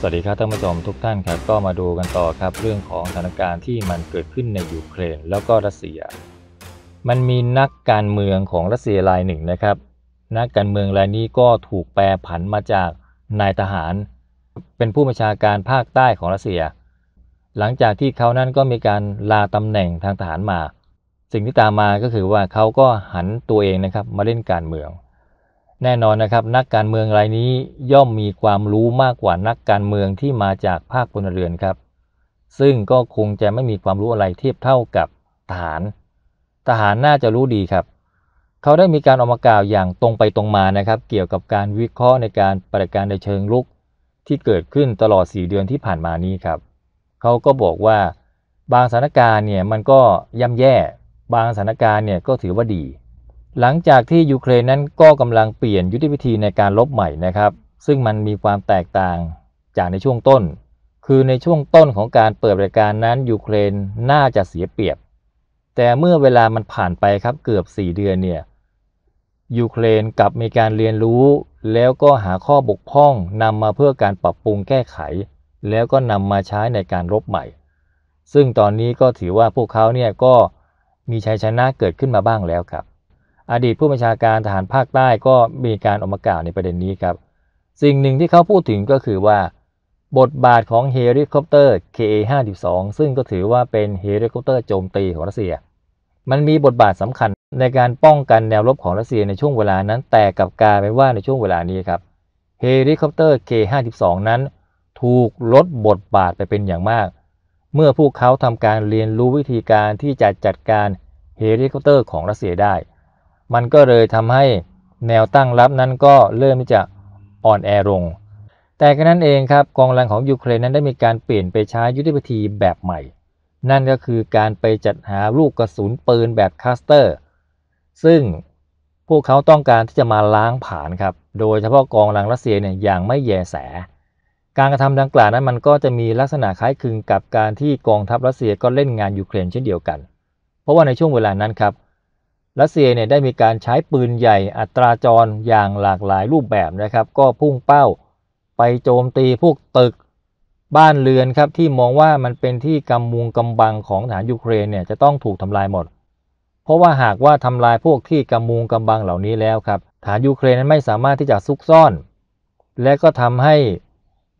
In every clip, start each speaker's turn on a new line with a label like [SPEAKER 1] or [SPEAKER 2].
[SPEAKER 1] สวัสดีครับท่านผู้ชมทุกท่านครับก็มาดูกันต่อครับ เรื่องของสถานการณ์ที่มันเกิดขึ้นในยูเครนแล้วก็รัสเซีย มันมีนักการเมืองของรัสเซียรายหนึ่งนะครับ นักการเมืองรายนี้ก็ถูกแปรผันมาจากนายทหาร เป็นผู้บัญชาการภาคใต้ของรัสเซีย หลังจากที่เขานั้นก็มีการลาตำแหน่งทางทหารมา สิ่งที่ตามมาก็คือว่าเขาก็หันตัวเองนะครับมาเล่นการเมืองแน่นอนนะครับ นักการเมืองรายนี้ย่อมมีความรู้มากกว่านักการเมืองที่มาจากภาคพลเรือนครับ ซึ่งก็คงจะไม่มีความรู้อะไรเทียบเท่ากับทหารทหารน่าจะรู้ดีครับ เขาได้มีการออกมากล่าวอย่างตรงไปตรงมานะครับเกี่ยวกับการวิเคราะห์ในการปฏิการในเชิงลุกที่เกิดขึ้นตลอด 4 เดือนที่ผ่านมานี้ครับ เขาก็บอกว่า บางสถานการณ์เนี่ยมันก็ย่ำแย่บางสถานการณ์เนี่ยก็ถือว่าดีหลังจากที่ยูเครนนั้นก็กำลังเปลี่ยนยุทธวิธีในการลบใหม่นะครับ ซึ่งมันมีความแตกต่างจากในช่วงต้น คือในช่วงต้นของการเปิดบริการนั้นยูเครนน่าจะเสียเปรียบ แต่เมื่อเวลามันผ่านไปครับเกือบ 4 เดือนเนี่ยยูเครนกลับมีการเรียนรู้ แล้วก็หาข้อบกพร่องนำมาเพื่อการปรับปรุงแก้ไข แล้วก็นำมาใช้ในการรบใหม่ ซึ่งตอนนี้ก็ถือว่าพวกเขาเนี่ยก็มีชัยชนะเกิดขึ้นมาบ้างแล้วครับอดีตผู้บัญชาการทหารภาคใต้ก็มีการออกมากล่าวในประเด็นนี้ครับ สิ่งหนึ่งที่เขาพูดถึงก็คือว่าบทบาทของเฮลิคอปเตอร์ KA-52 ซึ่งก็ถือว่าเป็นเฮลิคอปเตอร์โจมตีของรัสเซีย มันมีบทบาทสำคัญในการป้องกันแนวรบของรัสเซียในช่วงเวลานั้นแต่กับกลายเป็นว่าในช่วงเวลานี้ครับเฮลิคอปเตอร์ K-52 นั้นถูกลดบทบาทไปเป็นอย่างมาก เมื่อพวกเขาทำการเรียนรู้วิธีการที่จะจัดการเฮลิคอปเตอร์ของรัสเซียได้มันก็เลยทำให้แนวตั้งรับนั้นก็เริ่มที่จะอ่อนแอลง แต่ก็นั้นเองครับกองแรังของ ยูเครนนั้นได้มีการเปลี่ยนไปใช้ยุทธวิธีแบบใหม่ นั่นก็คือการไปจัดหาลูกกระสุนปืนแบบคัสเตอร์ ซึ่งพวกเขาต้องการที่จะมาล้างผ่านครับ โดยเฉพาะกองแรังรัสเซียเนี่ยอย่างไม่แยแส การกระทำดังกล่าวนั้นมันก็จะมีลักษณะคล้ายคลึงกับการที่กองทัพรัสเซียก็เล่นงานยูเครนเช่นเดียวกัน เพราะว่าในช่วงเวลานั้นครับรัสเซียเนี่ยได้มีการใช้ปืนใหญ่อัตราจรอย่างหลากหลายรูปแบบนะครับก็พุ่งเป้าไปโจมตีพวกตึกบ้านเรือนครับที่มองว่ามันเป็นที่กำมุงกำบังของทหารยูเครนเนี่ยจะต้องถูกทำลายหมด เพราะว่าหากว่าทำลายพวกที่กำมุงกำบังเหล่านี้แล้วครับฐานยูเครนนั้นไม่สามารถที่จะซุกซ่อน และก็ทำให้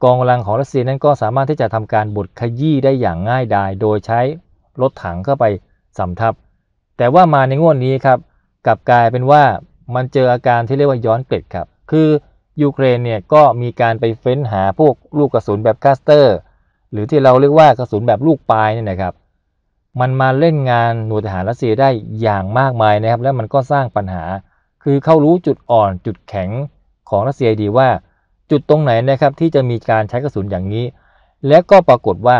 [SPEAKER 1] กองกำลังของรัสเซียนั้นก็สามารถที่จะทำการบดขยี้ได้อย่างง่ายดายโดยใช้รถถังเข้าไปสำทับแต่ว่ามาในงวดนี้ครับกลับกลายเป็นว่ามันเจออาการที่เรียกว่าย้อนเกล็ดครับ คือ ยูเครนเนี่ยก็มีการไปเฟ้นหาพวกลูกกระสุนแบบคาสเตอร์ หรือที่เราเรียกว่ากระสุนแบบลูกปลายเนี่ยนะครับ มันมาเล่นงานหน่วยทหารรัสเซียได้อย่างมากมายนะครับ และมันก็สร้างปัญหาคือเขารู้จุดอ่อนจุดแข็งของรัสเซีย ดีว่าจุดตรงไหนนะครับ ที่จะมีการใช้กระสุนอย่างนี้ และก็ปรากฏว่า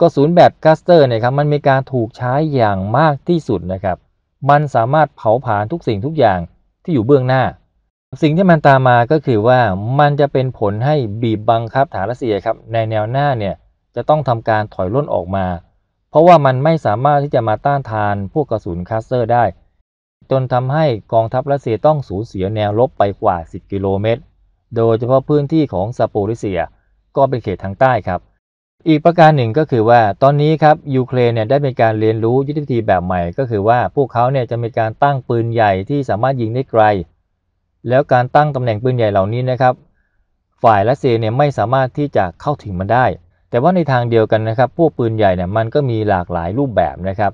[SPEAKER 1] ก็ศูนย์แบบคลัสเตอร์เนี่ยครับมันมีการถูกใช้อย่างมากที่สุดนะครับ มันสามารถเผาผลาญทุกสิ่งทุกอย่างที่อยู่เบื้องหน้า สิ่งที่มันตามมาก็คือว่ามันจะเป็นผลให้บีบบังคับฐานรัสเซียครับในแนวหน้าเนี่ยจะต้องทำการถอยร่นออกมา เพราะว่ามันไม่สามารถที่จะมาต้านทานพวกกระสุนคลัสเตอร์ได้ จนทำให้กองทัพรัสเซียต้องสูญเสียแนวรบไปกว่า10กิโลเมตรโดยเฉพาะพื้นที่ของซาปูริเซีย ก็เป็นเขตทางใต้ครับอีกประการหนึ่งก็คือว่าตอนนี้ครับยูเครนเนี่ยได้มีการเรียนรู้ยุทธวิธีแบบใหม่ก็คือว่าพวกเขาเนี่ยจะมีการตั้งปืนใหญ่ที่สามารถยิงได้ไกล แล้วการตั้งตำแหน่งปืนใหญ่เหล่านี้นะครับ ฝ่ายรัสเซียเนี่ยไม่สามารถที่จะเข้าถึงมันได้ แต่ว่าในทางเดียวกันนะครับ พวกปืนใหญ่เนี่ยมันก็มีหลากหลายรูปแบบนะครับ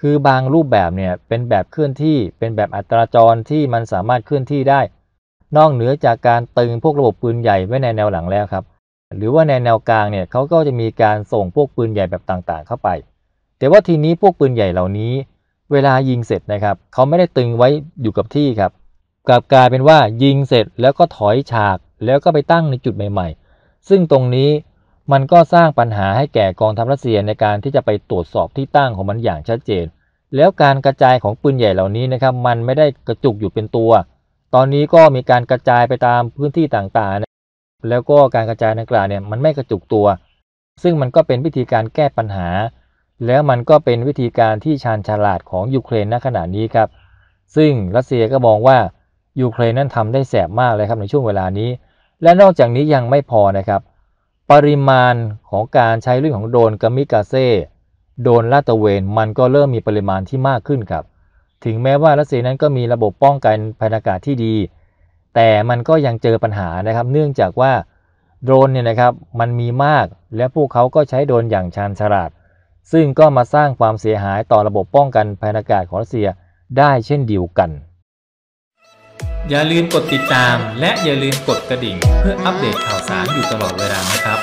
[SPEAKER 1] คือบางรูปแบบเนี่ยเป็นแบบเคลื่อนที่เป็นแบบอัตราจรที่มันสามารถเคลื่อนที่ได้ นอกเหนือจากการตึงพวกระบบปืนใหญ่ไว้ในแนวหลังแล้วครับหรือว่าในแนวกลางเนี่ยเขาก็จะมีการส่งพวกปืนใหญ่แบบต่างๆเข้าไป แต่ว่าทีนี้พวกปืนใหญ่เหล่านี้ เวลายิงเสร็จนะครับเขาไม่ได้ตึงไว้อยู่กับที่ครับกลับกลายเป็นว่ายิงเสร็จแล้วก็ถอยฉากแล้วก็ไปตั้งในจุดใหม่ๆ ซึ่งตรงนี้มันก็สร้างปัญหาให้แก่กองทัพรัสเซียในการที่จะไปตรวจสอบที่ตั้งของมันอย่างชัดเจน แล้วการกระจายของปืนใหญ่เหล่านี้นะครับมันไม่ได้กระจุกอยู่เป็นตัว ตอนนี้ก็มีการกระจายไปตามพื้นที่ต่างๆแล้วก็การกระจายดังกล่าวเนี่ยมันไม่กระจุกตัว ซึ่งมันก็เป็นวิธีการแก้ปัญหา แล้วมันก็เป็นวิธีการที่ชาญฉลาดของยูเครนณขณะนี้ครับ ซึ่งรัสเซียก็มองว่ายูเครนนั้นทำได้แสบมากเลยครับ ในช่วงเวลานี้ และนอกจากนี้ยังไม่พอนะครับ ปริมาณของการใช้เรื่องของโดนกามิกาเซ่ โดนลาดตะเวน มันก็เริ่มมีปริมาณที่มากขึ้นครับ ถึงแม้ว่ารัสเซียนั้นก็มีระบบป้องกันภายอากาศที่ดีแต่มันก็ยังเจอปัญหานะครับ เนื่องจากว่า โดรนเนี่ยนะครับมันมีมากและพวกเขาก็ใช้โดรนอย่างชาญฉลาด ซึ่งก็มาสร้างความเสียหายต่อระบบป้องกันภายนอากาศของรัสเซียได้เช่นเดียวกัน อย่าลืมกดติดตามและอย่าลืมกดกระดิ่ง เพื่ออัปเดตข่าวสารอยู่ตลอดเวลานะครับ